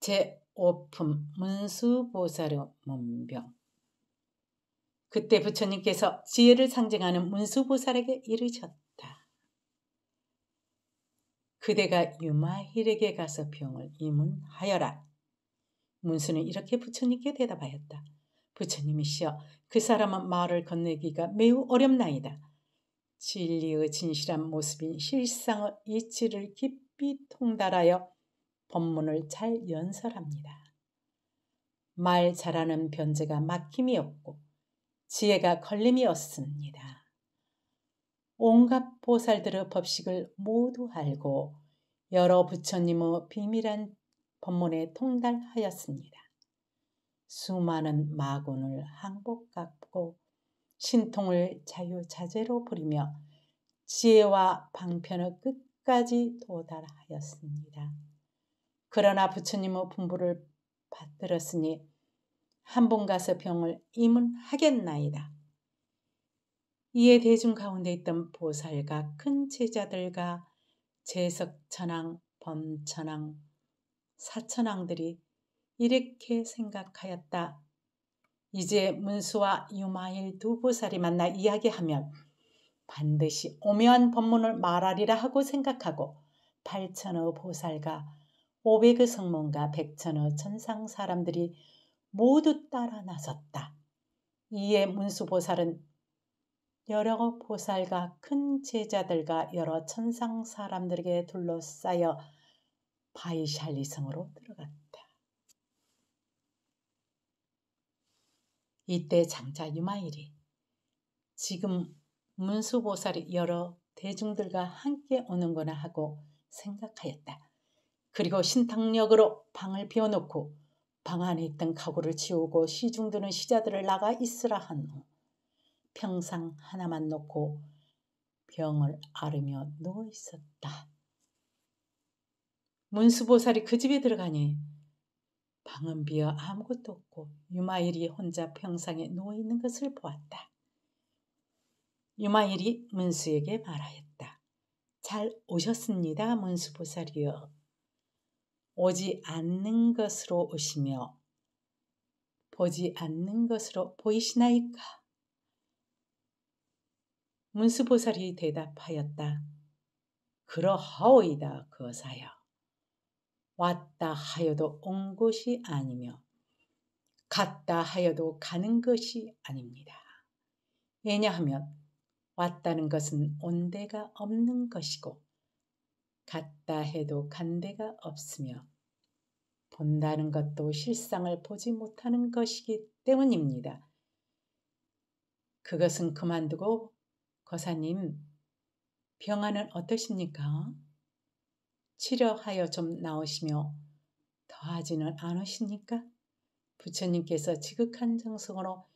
제5품 문수보살의 문병 그때 부처님께서 지혜를 상징하는 문수보살에게 이르셨다. 그대가 유마힐에게 가서 병을 이문하여라. 문수는 이렇게 부처님께 대답하였다. 부처님이시여 그 사람은 말을 건네기가 매우 어렵나이다. 진리의 진실한 모습인 실상의 이치를 깊이 통달하여 법문을 잘 연설합니다. 말 잘하는 변제가 막힘이 없고 지혜가 걸림이 었습니다 온갖 보살들의 법식을 모두 알고 여러 부처님의 비밀한 법문에 통달하였습니다. 수많은 마군을 항복하고 신통을 자유자재로 부리며 지혜와 방편을 끝까지 도달하였습니다. 그러나 부처님의 분부를 받들었으니 한 번 가서 병을 임문하겠나이다 이에 대중 가운데 있던 보살과 큰 제자들과 제석천왕, 범천왕, 사천왕들이 이렇게 생각하였다. 이제 문수와 유마일 두 보살이 만나 이야기하면 반드시 오묘한 법문을 말하리라 하고 생각하고 팔천의 보살과 오백그 성문과 백천어 천상 사람들이 모두 따라 나섰다. 이에 문수보살은 여러 보살과 큰 제자들과 여러 천상 사람들에게 둘러싸여 바이샬리성으로 들어갔다. 이때 장자 유마일이 지금 문수보살이 여러 대중들과 함께 오는구나 하고 생각하였다. 그리고 신탁력으로 방을 비워놓고 방 안에 있던 가구를 치우고 시중 드는 시자들을 나가 있으라 한후 평상 하나만 놓고 병을 앓으며 누워 있었다. 문수보살이 그 집에 들어가니 방은 비어 아무것도 없고 유마일이 혼자 평상에 누워 있는 것을 보았다. 유마일이 문수에게 말하였다. 잘 오셨습니다, 문수보살이여. 오지 않는 것으로 오시며 보지 않는 것으로 보이시나이까? 문수보살이 대답하였다. 그러하오이다 거사여. 왔다 하여도 온 것이 아니며 갔다 하여도 가는 것이 아닙니다. 왜냐하면 왔다는 것은 온데가 없는 것이고 갔다 해도 간 데가 없으며 본다는 것도 실상을 보지 못하는 것이기 때문입니다. 그것은 그만두고 거사님 병안은 어떠십니까? 치료하여 좀 나오시며 더하지는 않으십니까? 부처님께서 지극한 정성으로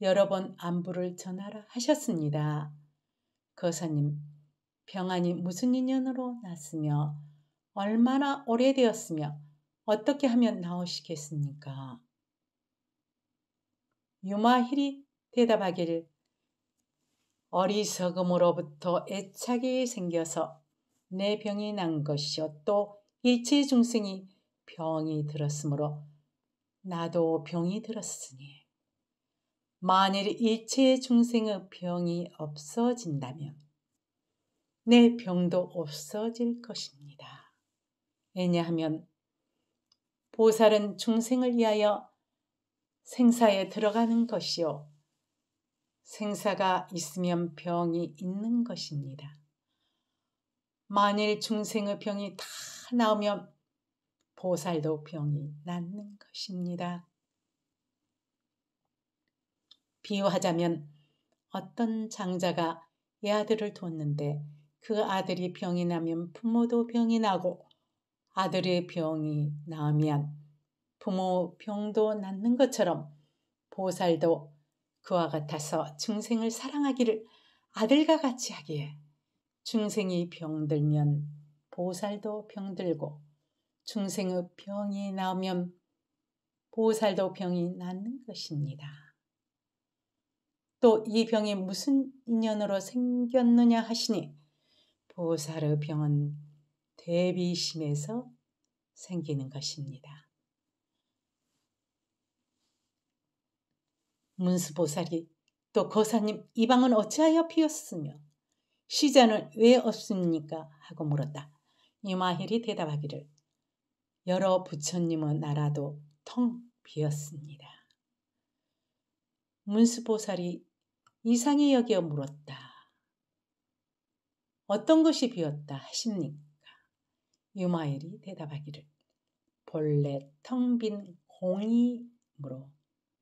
여러 번 안부를 전하라 하셨습니다. 거사님 병안이 무슨 인연으로 났으며 얼마나 오래되었으며 어떻게 하면 나오시겠습니까? 유마힐이 대답하기를 어리석음으로부터 애착이 생겨서 내 병이 난 것이요 또 일체 중생이 병이 들었으므로 나도 병이 들었으니 만일 일체 중생의 병이 없어진다면 내 병도 없어질 것입니다. 왜냐하면 보살은 중생을 위하여 생사에 들어가는 것이요. 생사가 있으면 병이 있는 것입니다. 만일 중생의 병이 다 나오면 보살도 병이 낫는 것입니다. 비유하자면 어떤 장자가 이 아들을 뒀는데 그 아들이 병이 나면 부모도 병이 나고 아들의 병이 나면 부모 병도 낫는 것처럼 보살도 그와 같아서 중생을 사랑하기를 아들과 같이 하기에 중생이 병들면 보살도 병들고 중생의 병이 나면 보살도 병이 낫는 것입니다. 또 이 병이 무슨 인연으로 생겼느냐 하시니 보살의 병은 대비심에서 생기는 것입니다. 문수보살이 또 거사님 이 방은 어찌하여 비었으며 시자는 왜 없습니까? 하고 물었다. 이마힐이 대답하기를 여러 부처님은 나라도 텅 비었습니다. 문수보살이 이상히 여겨 물었다. 어떤 것이 비었다 하십니까? 유마엘이 대답하기를 본래 텅 빈 공이므로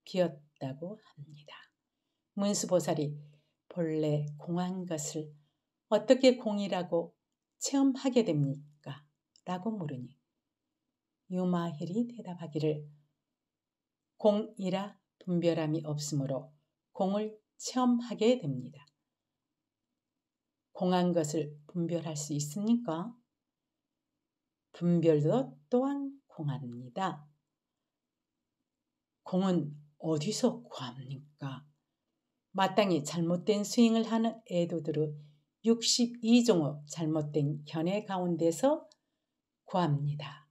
비었다고 합니다. 문수보살이 본래 공한 것을 어떻게 공이라고 체험하게 됩니까? 라고 물으니 유마힐이 대답하기를 공이라 분별함이 없으므로 공을 체험하게 됩니다. 공한 것을 분별할 수 있습니까? 분별도 또한 공합니다. 공은 어디서 구합니까? 마땅히 잘못된 스윙을 하는 애도들의 62종의 잘못된 견해 가운데서 구합니다.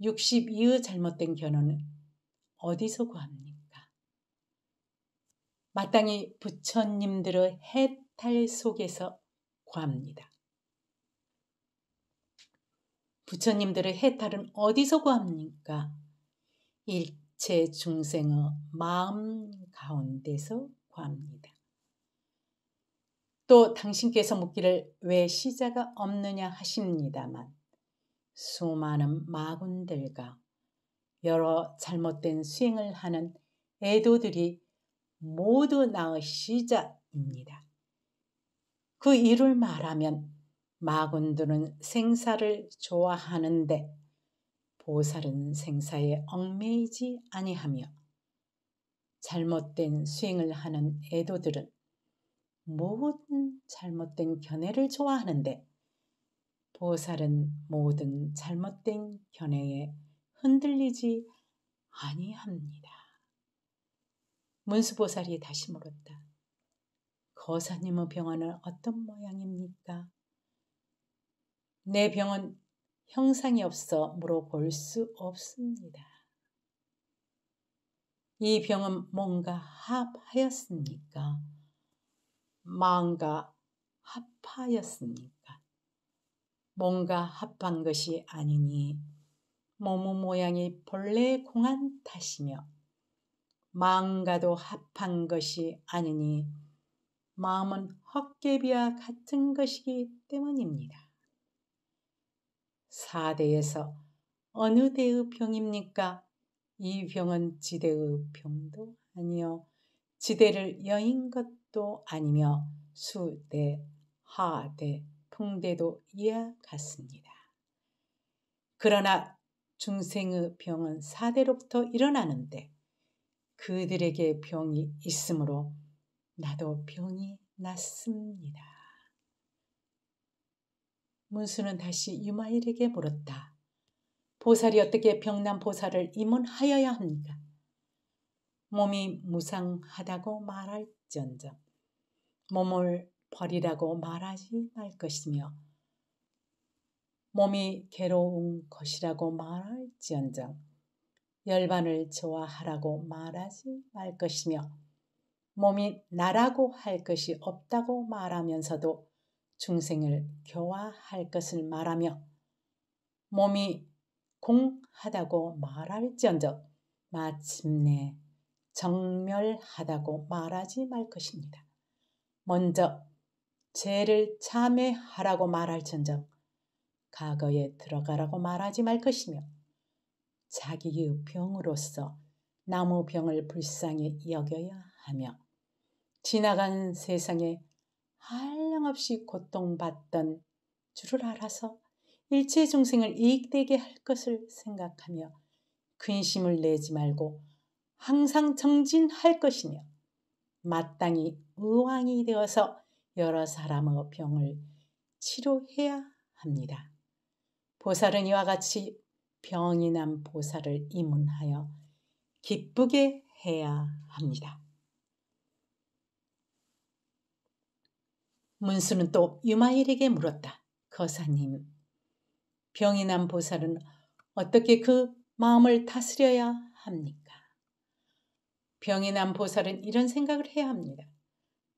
62의 잘못된 견해는 어디서 구합니까? 마땅히 부처님들의 해탈 속에서 구합니다. 부처님들의 해탈은 어디서 구합니까? 일체 중생의 마음 가운데서 구합니다. 또 당신께서 묻기를 왜 시자가 없느냐 하십니다만 수많은 마군들과 여러 잘못된 수행을 하는 애도들이 모두 나의 시자입니다. 그 이유를 말하면 마군들은 생사를 좋아하는데 보살은 생사에 얽매이지 아니하며 잘못된 수행을 하는 애도들은 모든 잘못된 견해를 좋아하는데 보살은 모든 잘못된 견해에 흔들리지 아니합니다. 문수보살이 다시 물었다. 거사님의 병원은 어떤 모양입니까? 내 병은 형상이 없어 물어볼 수 없습니다. 이 병은 뭔가 합하였습니까? 마가 합하였습니까? 뭔가 합한 것이 아니니 몸의 모양이 본래 공한 탓이며 마가도 합한 것이 아니니 마음은 헛개비와 같은 것이기 때문입니다. 4대에서 어느 대의 병입니까? 이 병은 지대의 병도 아니요. 지대를 여인 것도 아니며 수대, 하대, 풍대도 이와 같습니다. 그러나 중생의 병은 사대로부터 일어나는데 그들에게 병이 있으므로 나도 병이 났습니다. 문수는 다시 유마일에게 물었다. 보살이 어떻게 병난 보살을 임원하여야 합니까? 몸이 무상하다고 말할지정 몸을 버리라고 말하지 말 것이며 몸이 괴로운 것이라고 말할지언정 열반을 좋아하라고 말하지 말 것이며 몸이 나라고 할 것이 없다고 말하면서도 중생을 교화할 것을 말하며 몸이 공하다고 말할지언정 마침내 정멸하다고 말하지 말 것입니다. 먼저 죄를 참회하라고 말할지언정 과거에 들어가라고 말하지 말 것이며 자기의 병으로서 나무 병을 불쌍히 여겨야 하며 지나간 세상에 한량없이 고통받던 줄을 알아서 일체 중생을 이익되게 할 것을 생각하며 근심을 내지 말고 항상 정진할 것이며 마땅히 의왕이 되어서 여러 사람의 병을 치료해야 합니다. 보살은 이와 같이 병이 난 보살을 이문하여 기쁘게 해야 합니다. 문수는 또 유마일에게 물었다. 거사님, 병이 난 보살은 어떻게 그 마음을 다스려야 합니까? 병이 난 보살은 이런 생각을 해야 합니다.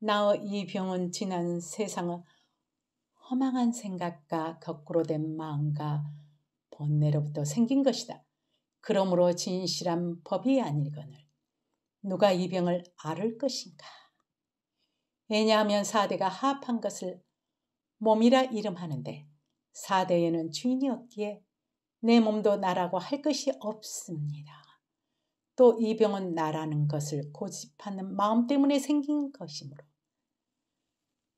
나의 이 병은 지난 세상의 허망한 생각과 거꾸로 된 마음과 번뇌로부터 생긴 것이다. 그러므로 진실한 법이 아니거늘 누가 이 병을 앓을 것인가? 왜냐하면 사대가 합한 것을 몸이라 이름하는데 사대에는 주인이 없기에 내 몸도 나라고 할 것이 없습니다. 또 이 병은 나라는 것을 고집하는 마음 때문에 생긴 것이므로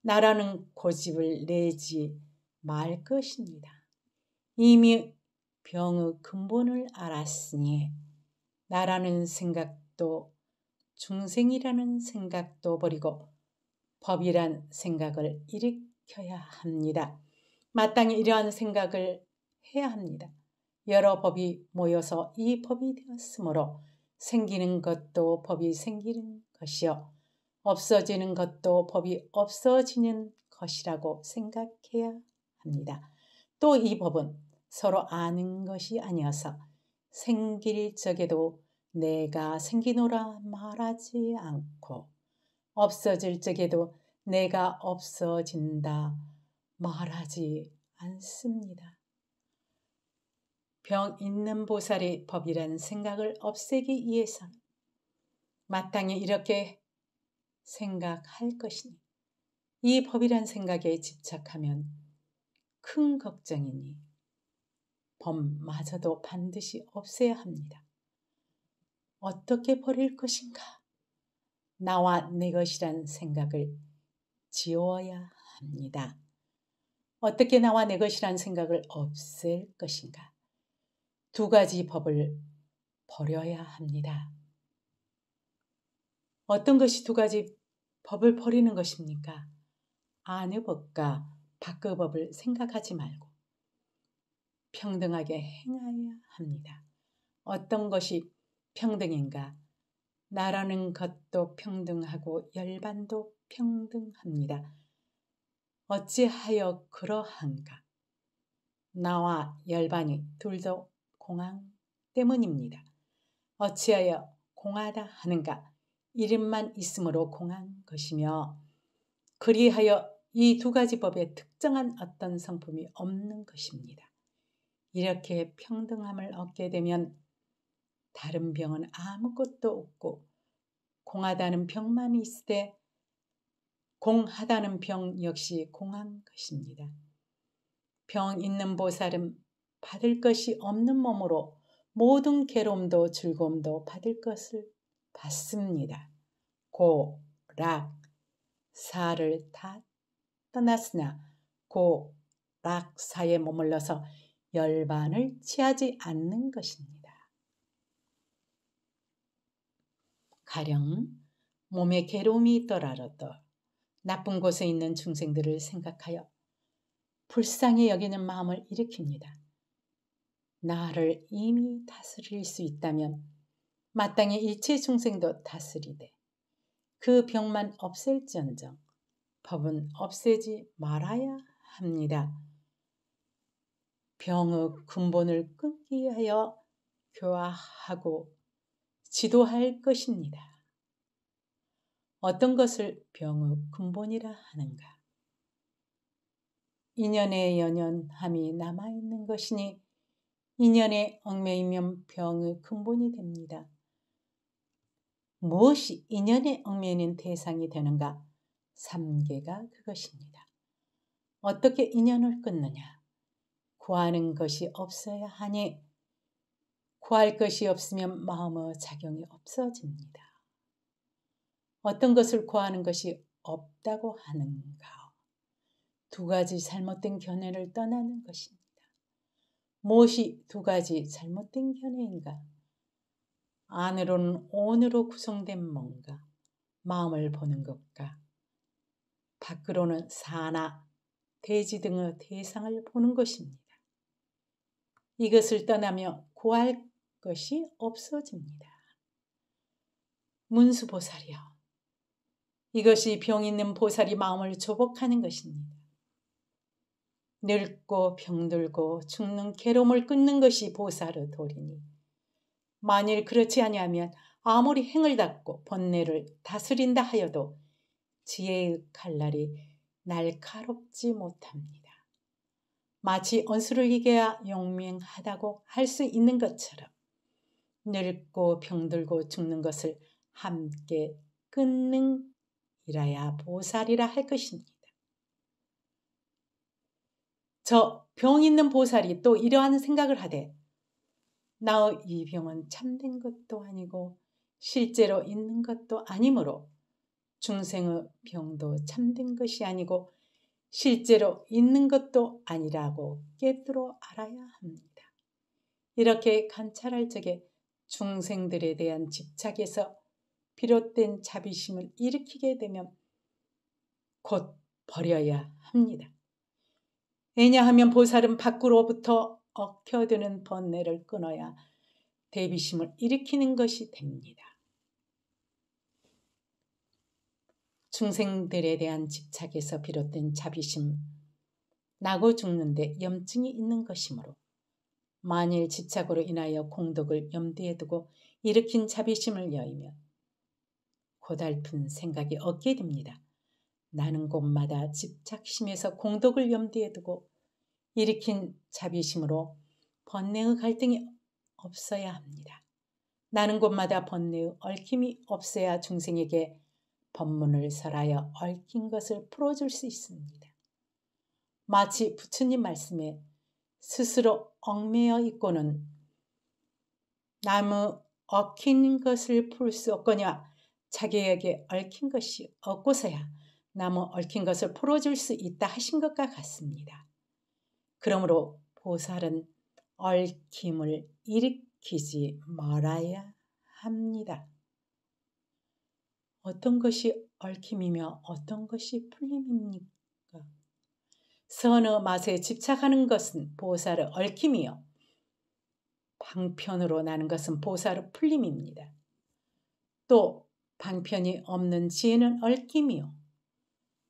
나라는 고집을 내지 말 것입니다. 이미 병의 근본을 알았으니 나라는 생각도 중생이라는 생각도 버리고 법이란 생각을 일으켜야 합니다. 마땅히 이러한 생각을 해야 합니다. 여러 법이 모여서 이 법이 되었으므로 생기는 것도 법이 생기는 것이요. 없어지는 것도 법이 없어지는 것이라고 생각해야 합니다. 또 이 법은 서로 아는 것이 아니어서 생길 적에도 내가 생기노라 말하지 않고 없어질 적에도 내가 없어진다 말하지 않습니다. 병 있는 보살의 법이란 생각을 없애기 위해서 마땅히 이렇게 생각할 것이니 이 법이란 생각에 집착하면 큰 걱정이니 범마저도 반드시 없애야 합니다. 어떻게 버릴 것인가? 나와 내 것이란 생각을 지워야 합니다. 어떻게 나와 내 것이란 생각을 없앨 것인가? 두 가지 법을 버려야 합니다. 어떤 것이 두 가지 법을 버리는 것입니까? 아의 법과 밖의 법을 생각하지 말고 평등하게 행해야 합니다. 어떤 것이 평등인가? 나라는 것도 평등하고 열반도 평등합니다. 어찌하여 그러한가? 나와 열반이 둘다 공항 때문입니다. 어찌하여 공하다 하는가? 이름만 있으므로 공한 것이며 그리하여 이 두 가지 법에 특정한 어떤 성품이 없는 것입니다. 이렇게 평등함을 얻게 되면 다른 병은 아무것도 없고 공하다는 병만 있으되 공하다는 병 역시 공한 것입니다. 병 있는 보살은 받을 것이 없는 몸으로 모든 괴로움도 즐거움도 받을 것을 받습니다. 고, 락, 사를 다 떠났으나 고, 락 사에 머물러서 열반을 취하지 않는 것입니다. 가령 몸에 괴로움이 있더라도 나쁜 곳에 있는 중생들을 생각하여 불쌍히 여기는 마음을 일으킵니다. 나를 이미 다스릴 수 있다면 마땅히 일체 중생도 다스리되 그 병만 없앨지언정 법은 없애지 말아야 합니다. 병의 근본을 끊기 하여 교화하고 지도할 것입니다. 어떤 것을 병의 근본이라 하는가? 인연의 연연함이 남아있는 것이니 인연의 얽매이면 병의 근본이 됩니다. 무엇이 인연의 얽매이는 대상이 되는가? 삼계가 그것입니다. 어떻게 인연을 끊느냐? 구하는 것이 없어야 하니 구할 것이 없으면 마음의 작용이 없어집니다. 어떤 것을 구하는 것이 없다고 하는가? 두 가지 잘못된 견해를 떠나는 것입니다. 무엇이 두 가지 잘못된 견해인가? 안으로는 온으로 구성된 뭔가, 마음을 보는 것과 밖으로는 사나 돼지 등의 대상을 보는 것입니다. 이것을 떠나며 구할 것이 없어집니다. 문수보살이여. 이것이 병 있는 보살이 마음을 조복하는 것입니다. 늙고 병들고 죽는 괴로움을 끊는 것이 보살의 도리니 만일 그렇지 아니하면 아무리 행을 닦고 번뇌를 다스린다 하여도 지혜의 칼날이 날카롭지 못합니다. 마치 언수를 이겨야 용맹하다고 할 수 있는 것처럼 늙고 병들고 죽는 것을 함께 끊는 이라야 보살이라 할 것입니다. 저 병 있는 보살이 또 이러한 생각을 하되 나의 병은 참된 것도 아니고 실제로 있는 것도 아니므로 중생의 병도 참된 것이 아니고 실제로 있는 것도 아니라고 깨뜨려 알아야 합니다. 이렇게 관찰할 적에 중생들에 대한 집착에서 비롯된 자비심을 일으키게 되면 곧 버려야 합니다. 왜냐하면 보살은 밖으로부터 억혀드는 번뇌를 끊어야 대비심을 일으키는 것이 됩니다. 중생들에 대한 집착에서 비롯된 자비심, 나고 죽는데 염증이 있는 것이므로 만일 집착으로 인하여 공덕을 염두에 두고 일으킨 자비심을 여이며 고달픈 생각이 얻게 됩니다. 나는 곳마다 집착심에서 공덕을 염두에 두고 일으킨 자비심으로 번뇌의 갈등이 없어야 합니다. 나는 곳마다 번뇌의 얽힘이 없어야 중생에게 법문을 설하여 얽힌 것을 풀어줄 수 있습니다. 마치 부처님 말씀에 스스로 얽매여 있고는 나무 얽힌 것을 풀 수 없거냐 자기에게 얽힌 것이 없고서야 나무 얽힌 것을 풀어줄 수 있다 하신 것과 같습니다. 그러므로 보살은 얽힘을 일으키지 말아야 합니다. 어떤 것이 얽힘이며 어떤 것이 풀림입니까? 선어 맛에 집착하는 것은 보살의 얽힘이요. 방편으로 나는 것은 보살의 풀림입니다. 또 방편이 없는 지혜는 얽힘이요.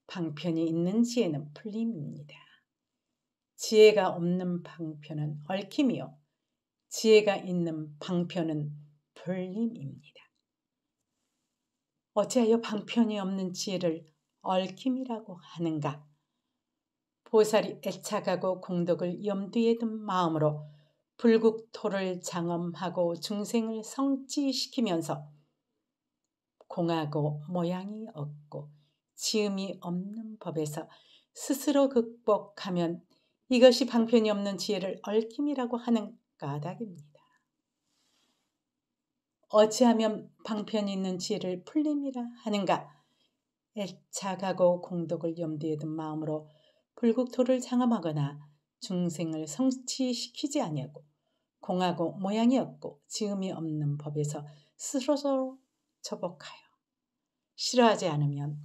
방편이 있는 지혜는 풀림입니다. 지혜가 없는 방편은 얽힘이요. 지혜가 있는 방편은 풀림입니다. 어찌하여 방편이 없는 지혜를 얽힘이라고 하는가? 보살이 애착하고 공덕을 염두에 둔 마음으로 불국토를 장엄하고 중생을 성취시키면서 공하고 모양이 없고 지음이 없는 법에서 스스로 극복하면 이것이 방편이 없는 지혜를 얽힘이라고 하는 까닭입니다. 어찌하면 방편이 있는 지혜를 풀림이라 하는가? 애착하고 공덕을 염두에 둔 마음으로 불국토를 장엄하거나 중생을 성취시키지 아니하고 공하고 모양이 없고 지음이 없는 법에서 스스로 처복하여 싫어하지 않으면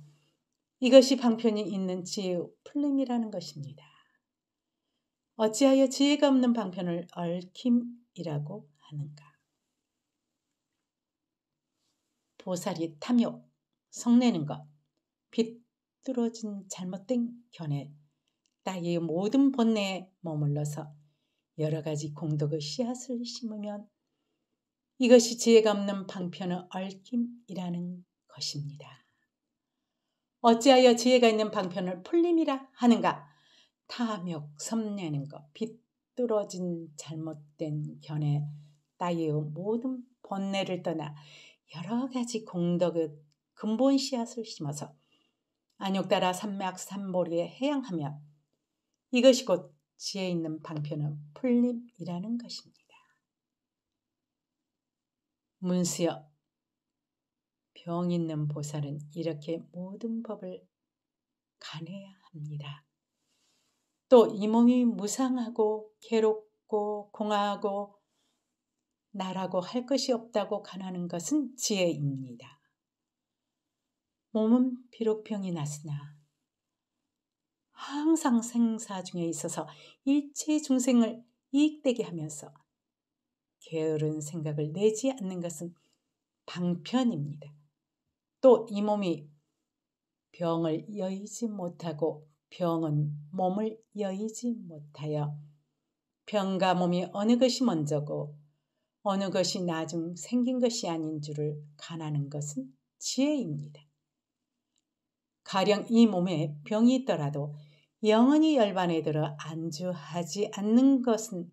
이것이 방편이 있는 지혜의 풀림이라는 것입니다. 어찌하여 지혜가 없는 방편을 얽힘이라고 하는가? 보살이 탐욕, 성내는 것, 비뚤어진 잘못된 견해, 땅의 모든 번뇌에 머물러서 여러 가지 공덕의 씨앗을 심으면 이것이 지혜가 없는 방편의 얽힘이라는 것입니다. 어찌하여 지혜가 있는 방편을 풀림이라 하는가? 탐욕, 섭내는 것, 비뚤어진 잘못된 견해, 따위의 모든 번뇌를 떠나 여러 가지 공덕의 근본 씨앗을 심어서 안욕 따라 산맥 산보리에 해양하며 이것이 곧 지혜 있는 방편은 풀림이라는 것입니다. 문수여 병 있는 보살은 이렇게 모든 법을 가내야 합니다. 또 이 몸이 무상하고 괴롭고 공하고 허 나라고 할 것이 없다고 가나는 것은 지혜입니다. 몸은 비록 병이 났으나 항상 생사 중에 있어서 일체 중생을 이익되게 하면서 게으른 생각을 내지 않는 것은 방편입니다. 또 이 몸이 병을 여의지 못하고 병은 몸을 여의지 못하여 병과 몸이 어느 것이 먼저고 어느 것이 나중 생긴 것이 아닌 줄을 가나는 것은 지혜입니다. 가령 이 몸에 병이 있더라도 영원히 열반에 들어 안주하지 않는 것은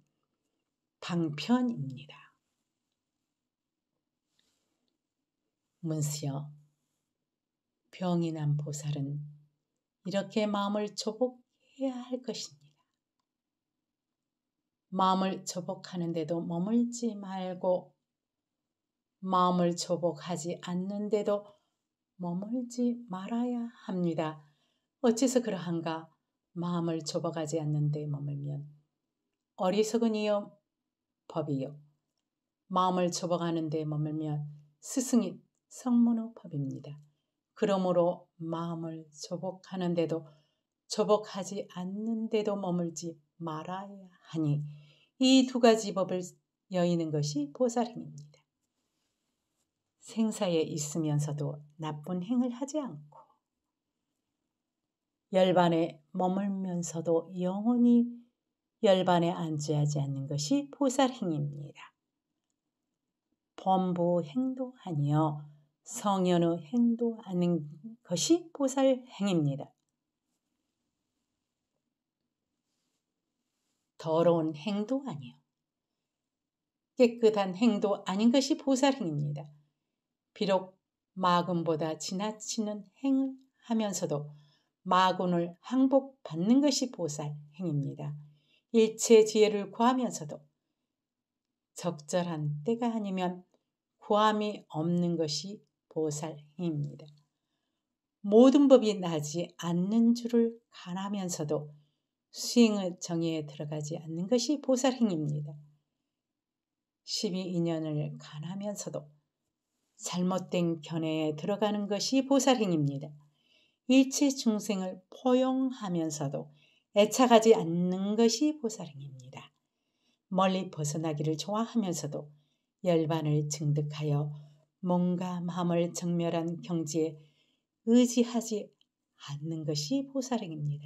방편입니다. 문수여 병이 난 보살은 이렇게 마음을 조복해야 할 것입니다. 마음을 조복하는데도 머물지 말고, 마음을 조복하지 않는데도 머물지 말아야 합니다. 어째서 그러한가? 마음을 좁아가지 않는 데 머물면 어리석은 이여 법이요. 마음을 좁아가는 데 머물면 스승인 성문의 법입니다. 그러므로 마음을 조복하는데도 조복하지 않는데도 머물지 말아야 하니 이 두 가지 법을 여의는 것이 보살행입니다. 생사에 있으면서도 나쁜 행을 하지 않고 열반에 머물면서도 영원히 열반에 안주하지 않는 것이 보살행입니다 범부 행도하니요 성현의 행도하는 것이 보살행입니다. 더러운 행도 아니요. 깨끗한 행도 아닌 것이 보살행입니다. 비록 마금보다 지나치는 행을 하면서도 마군을 항복받는 것이 보살 행입니다. 일체 지혜를 구하면서도 적절한 때가 아니면 구함이 없는 것이 보살 행입니다. 모든 법이 나지 않는 줄을 간하면서도 수행의 정의에 들어가지 않는 것이 보살 행입니다. 12인연을 간하면서도 잘못된 견해에 들어가는 것이 보살행입니다. 일체 중생을 포용하면서도 애착하지 않는 것이 보살행입니다. 멀리 벗어나기를 좋아하면서도 열반을 증득하여 몸과 마음을 정멸한 경지에 의지하지 않는 것이 보살행입니다.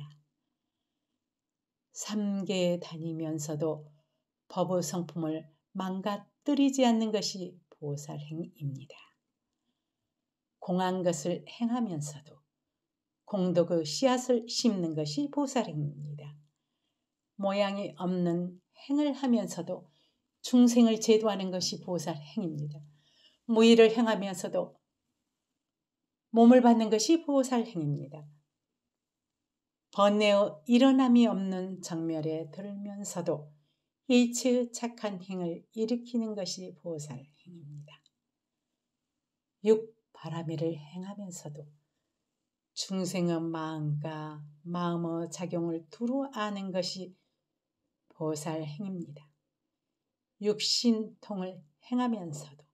삼계에 다니면서도 법의 성품을 망가뜨리지 않는 것이 보살행입니다. 공한 것을 행하면서도 공도 의 그 씨앗을 심는 것이 보살입니다. 행 모양이 없는 행을 하면서도 중생을 제도하는 것이 보살행입니다. 무의를 행하면서도 몸을 받는 것이 보살행입니다. 번뇌의 일어남이 없는 정멸에 들면서도 일치의 착한 행을 일으키는 것이 보살행입니다. 육 바람이를 행하면서도 중생의 마음과 마음의 작용을 두루 아는 것이 보살 행입니다. 육신통을 행하면서도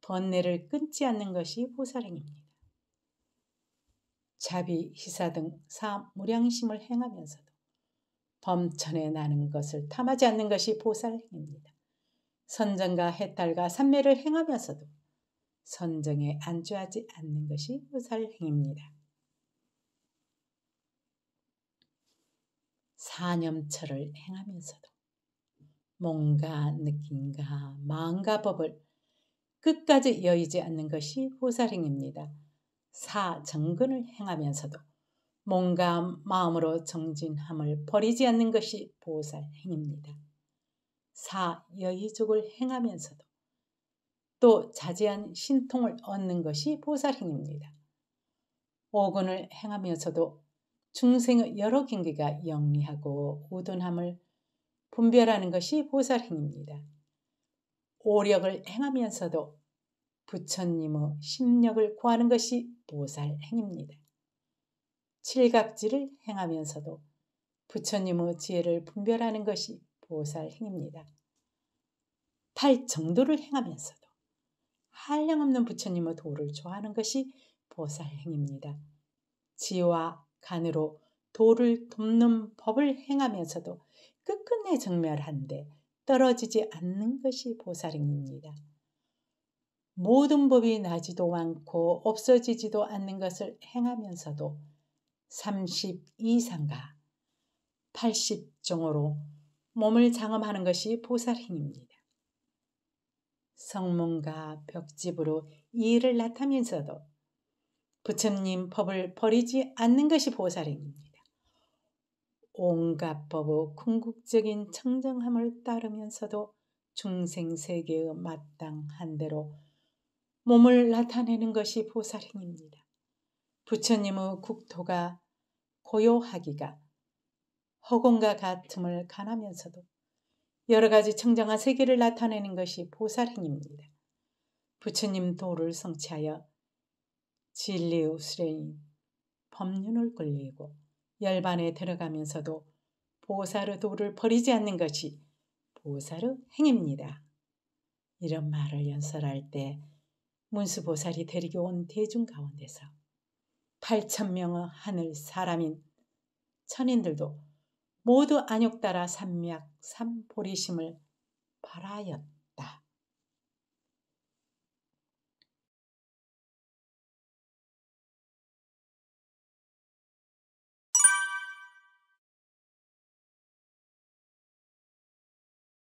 번뇌를 끊지 않는 것이 보살행입니다. 자비, 희사 등 사무량심을 행하면서도 범천에 나는 것을 탐하지 않는 것이 보살행입니다. 선전과 해탈과 삼매를 행하면서도 선정에 안주하지 않는 것이 무살 행입니다 사념철을 행하면서도 몸과 느낌과 마음과 법을 끝까지 여의지 않는 것이 후살행입니다. 사정근을 행하면서도 몸과 마음으로 정진함을 버리지 않는 것이 보살행입니다. 사여의족을 행하면서도 또 자제한 신통을 얻는 것이 보살행입니다. 오근을 행하면서도 중생의 여러 경계가 영리하고 우둔함을 분별하는 것이 보살행입니다. 오력을 행하면서도 부처님의 심력을 구하는 것이 보살행입니다. 칠각지를 행하면서도 부처님의 지혜를 분별하는 것이 보살행입니다. 팔정도를 행하면서도 한량없는 부처님의 도를 좋아하는 것이 보살행입니다. 지와 간으로 도를 돕는 법을 행하면서도 끝끝내 정멸한데 떨어지지 않는 것이 보살행입니다. 모든 법이 나지도 않고 없어지지도 않는 것을 행하면서도 32상가 80종으로 몸을 장엄하는 것이 보살행입니다. 성문과 벽집으로 이의를 나타면서도 부처님 법을 버리지 않는 것이 보살행입니다. 온갖 법의 궁극적인 청정함을 따르면서도 중생 세계의 마땅한 대로 몸을 나타내는 것이 보살행입니다. 부처님의 국토가 고요하기가 허공과 같음을 가하면서도 여러 가지 청정한 세계를 나타내는 것이 보살행입니다. 부처님 도를 성취하여 진리의 우스레인 법륜을 굴리고 열반에 들어가면서도 보살의 도를 버리지 않는 것이 보살의 행입니다. 이런 말을 연설할 때 문수보살이 데리고 온 대중 가운데서 8천명의 하늘 사람인 천인들도 모두 안욕 따라 산미약 삼보리심을 바라였다.